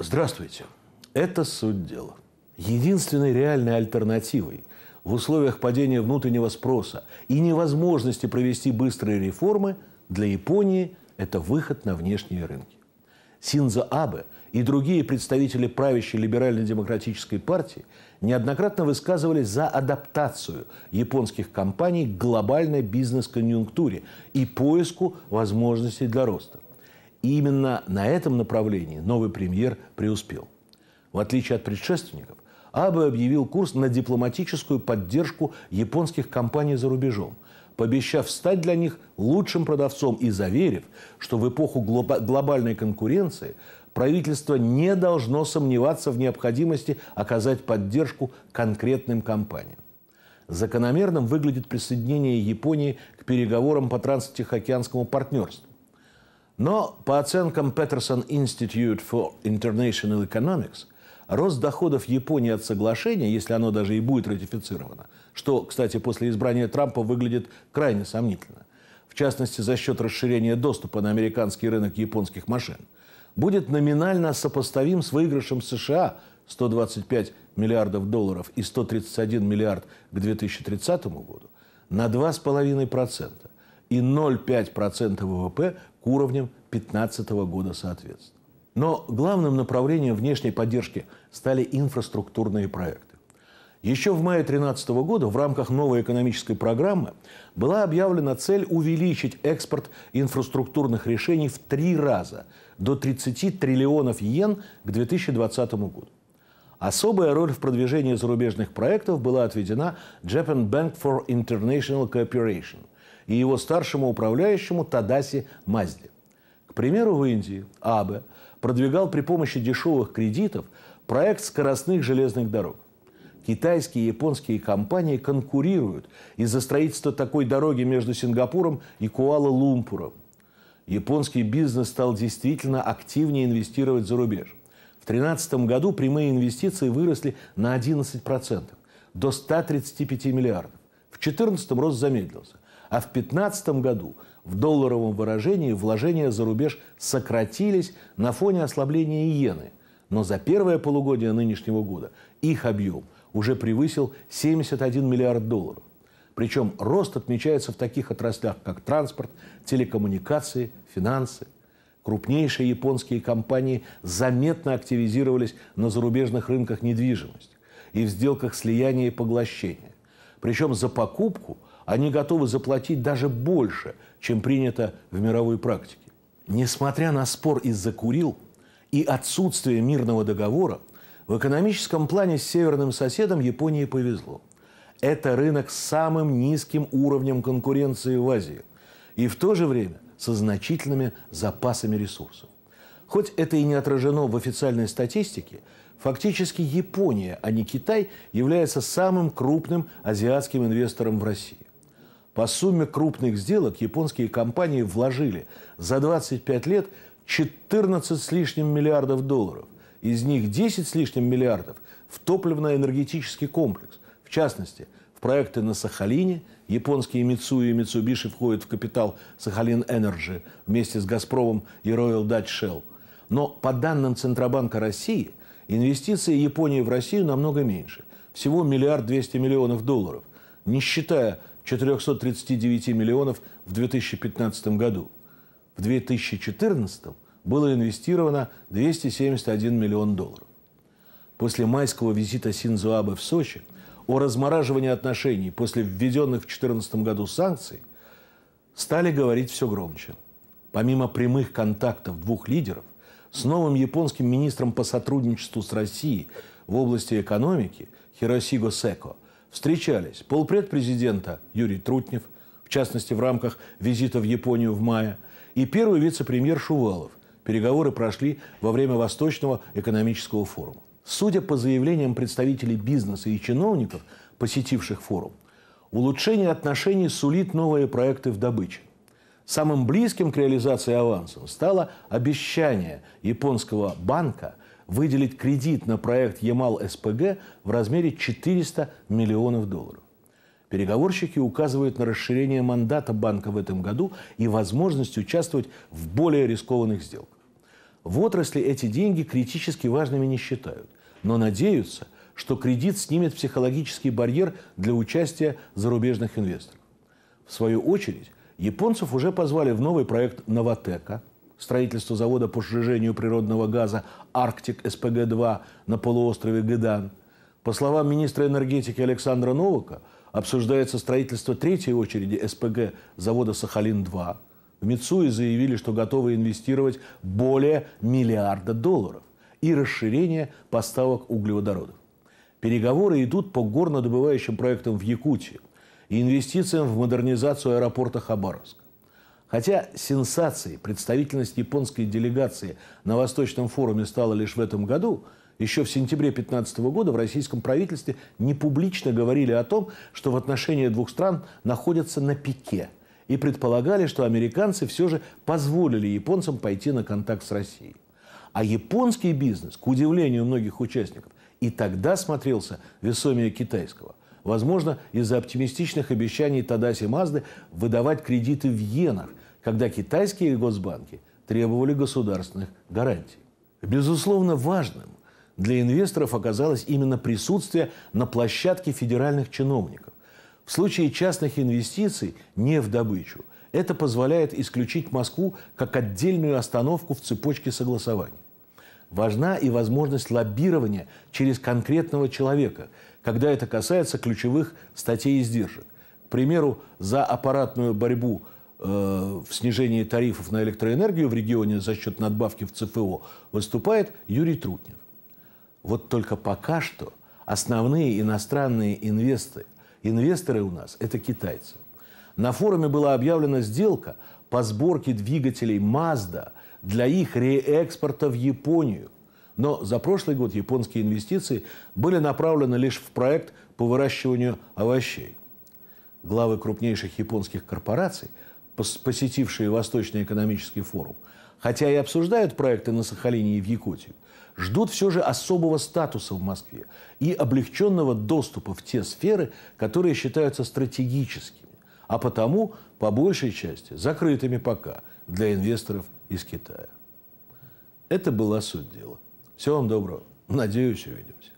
Здравствуйте. Это суть дела. Единственной реальной альтернативой в условиях падения внутреннего спроса и невозможности провести быстрые реформы для Японии – это выход на внешние рынки. Синзо Абе и другие представители правящей либерально-демократической партии неоднократно высказывались за адаптацию японских компаний к глобальной бизнес-конъюнктуре и поиску возможностей для роста. И именно на этом направлении новый премьер преуспел. В отличие от предшественников, Абе объявил курс на дипломатическую поддержку японских компаний за рубежом, пообещав стать для них лучшим продавцом и заверив, что в эпоху глобальной конкуренции правительство не должно сомневаться в необходимости оказать поддержку конкретным компаниям. Закономерным выглядит присоединение Японии к переговорам по транстихоокеанскому партнерству но по оценкам Peterson Institute for International Economics, рост доходов Японии от соглашения, если оно даже и будет ратифицировано, что, кстати, после избрания Трампа выглядит крайне сомнительно, в частности за счет расширения доступа на американский рынок японских машин, будет номинально сопоставим с выигрышем США 125 миллиардов долларов и 131 миллиард к 2030 году на 2,5% и 0,5% ВВП к уровням 2015 года соответственно. Но главным направлением внешней поддержки стали инфраструктурные проекты. Еще в мае 2013 года в рамках новой экономической программы была объявлена цель увеличить экспорт инфраструктурных решений в три раза до 30 триллионов йен к 2020 году. Особая роль в продвижении зарубежных проектов была отведена Japan Bank for International Cooperation – и его старшему управляющему Тадаси Мазде. К примеру, в Индии Абе продвигал при помощи дешевых кредитов проект скоростных железных дорог. Китайские и японские компании конкурируют из-за строительства такой дороги между Сингапуром и Куала-Лумпуром. Японский бизнес стал действительно активнее инвестировать за рубеж. В 2013 году прямые инвестиции выросли на 11%, до 135 миллиардов. В 2014 рост замедлился а в 2015 году в долларовом выражении вложения за рубеж сократились на фоне ослабления иены. Но за первое полугодие нынешнего года их объем уже превысил 71 миллиард долларов. Причем рост отмечается в таких отраслях, как транспорт, телекоммуникации, финансы. Крупнейшие японские компании заметно активизировались на зарубежных рынках недвижимости и в сделках слияния и поглощения. Причем за покупку – они готовы заплатить даже больше, чем принято в мировой практике. Несмотря на спор из-за Курил и отсутствие мирного договора, в экономическом плане с северным соседом Японии повезло. Это рынок с самым низким уровнем конкуренции в Азии и в то же время со значительными запасами ресурсов. Хоть это и не отражено в официальной статистике, фактически Япония, а не Китай, является самым крупным азиатским инвестором в России. По сумме крупных сделок японские компании вложили за 25 лет 14 с лишним миллиардов долларов. Из них 10 с лишним миллиардов в топливно-энергетический комплекс. В частности, в проекты на Сахалине японские Митсуи и Митсубиши входят в капитал Сахалин Энерджи вместе с Газпромом и Royal Dutch Shell. Но по данным Центробанка России, инвестиции Японии в Россию намного меньше. Всего миллиард двести миллионов долларов. Не считая 439 миллионов в 2015 году. В 2014 было инвестировано 271 миллион долларов. После майского визита Синзо в Сочи о размораживании отношений после введенных в 2014 году санкций стали говорить все громче. Помимо прямых контактов двух лидеров, с новым японским министром по сотрудничеству с Россией в области экономики Хиросиго Секо – встречались полпред президента Юрий Трутнев, в частности, в рамках визита в Японию в мае, и первый вице-премьер Шувалов. Переговоры прошли во время Восточного экономического форума. Судя по заявлениям представителей бизнеса и чиновников, посетивших форум, улучшение отношений сулит новые проекты в добыче. Самым близким к реализации авансом стало обещание японского банка – выделить кредит на проект Ямал-СПГ в размере 400 миллионов долларов. Переговорщики указывают на расширение мандата банка в этом году и возможность участвовать в более рискованных сделках. В отрасли эти деньги критически важными не считают, но надеются, что кредит снимет психологический барьер для участия зарубежных инвесторов. В свою очередь, японцев уже позвали в новый проект «Новотека», строительство завода по сжижению природного газа «Арктик СПГ-2» на полуострове Гедан. По словам министра энергетики Александра Новака, обсуждается строительство третьей очереди СПГ завода «Сахалин-2». В Мицуи заявили, что готовы инвестировать более миллиарда долларов и расширение поставок углеводородов. Переговоры идут по горнодобывающим проектам в Якутии и инвестициям в модернизацию аэропорта Хабаровска. Хотя сенсацией представительность японской делегации на Восточном форуме стала лишь в этом году, еще в сентябре 2015 года в российском правительстве не публично говорили о том, что в отношении двух стран находятся на пике, и предполагали, что американцы все же позволили японцам пойти на контакт с Россией. А японский бизнес, к удивлению многих участников, и тогда смотрелся весомее китайского – Возможно, из-за оптимистичных обещаний Тадаси Мазды выдавать кредиты в иенах, когда китайские госбанки требовали государственных гарантий. Безусловно, важным для инвесторов оказалось именно присутствие на площадке федеральных чиновников. В случае частных инвестиций не в добычу. Это позволяет исключить Москву как отдельную остановку в цепочке согласований. Важна и возможность лоббирования через конкретного человека – когда это касается ключевых статей издержек. К примеру, за аппаратную борьбу э, в снижении тарифов на электроэнергию в регионе за счет надбавки в ЦФО выступает Юрий Трутнев. Вот только пока что основные иностранные инвесторы, инвесторы у нас – это китайцы. На форуме была объявлена сделка по сборке двигателей Mazda для их реэкспорта в Японию. Но за прошлый год японские инвестиции были направлены лишь в проект по выращиванию овощей. Главы крупнейших японских корпораций, посетившие Восточный экономический форум, хотя и обсуждают проекты на Сахалине и в Якутии, ждут все же особого статуса в Москве и облегченного доступа в те сферы, которые считаются стратегическими, а потому, по большей части, закрытыми пока для инвесторов из Китая. Это была суть дела. Всего вам доброго. Надеюсь, увидимся.